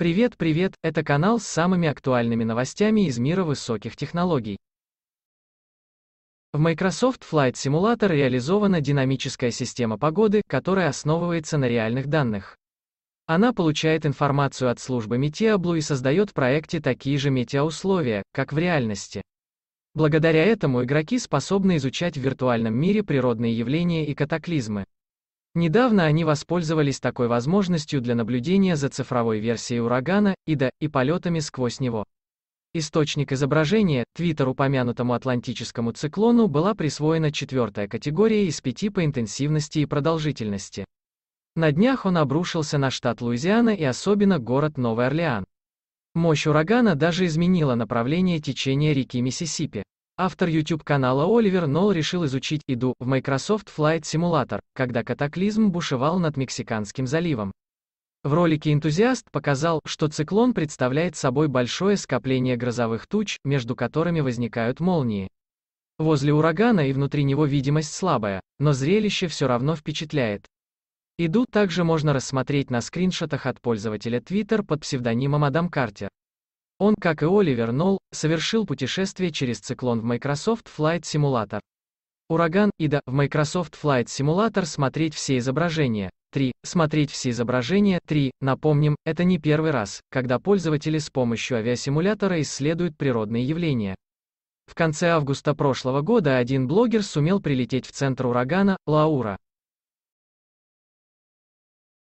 Привет, привет, это канал с самыми актуальными новостями из мира высоких технологий. В Microsoft Flight Simulator реализована динамическая система погоды, которая основывается на реальных данных. Она получает информацию от службы Метеоблу и создает в проекте такие же метеоусловия, как в реальности. Благодаря этому игроки способны изучать в виртуальном мире природные явления и катаклизмы. Недавно они воспользовались такой возможностью для наблюдения за цифровой версией урагана, Ида, и полетами сквозь него. Источник изображения, твиттер упомянутому атлантическому циклону была присвоена четвертая категория из пяти по интенсивности и продолжительности. На днях он обрушился на штат Луизиана и особенно город Новый Орлеан. Мощь урагана даже изменила направление течения реки Миссисипи. Автор YouTube-канала Оливер Нолл решил изучить иду в Microsoft Flight Simulator, когда катаклизм бушевал над Мексиканским заливом. В ролике энтузиаст показал, что циклон представляет собой большое скопление грозовых туч, между которыми возникают молнии. Возле урагана и внутри него видимость слабая, но зрелище все равно впечатляет. Иду также можно рассмотреть на скриншотах от пользователя Twitter под псевдонимом Адам Картер. Он, как и Оливер Нолл, совершил путешествие через циклон в Microsoft Flight Simulator. Ураган Ида в Microsoft Flight Simulator смотреть все изображения. 3. Смотреть все изображения. 3. Напомним, это не первый раз, когда пользователи с помощью авиасимулятора исследуют природные явления. В конце августа прошлого года один блогер сумел прилететь в центр урагана, Лаура.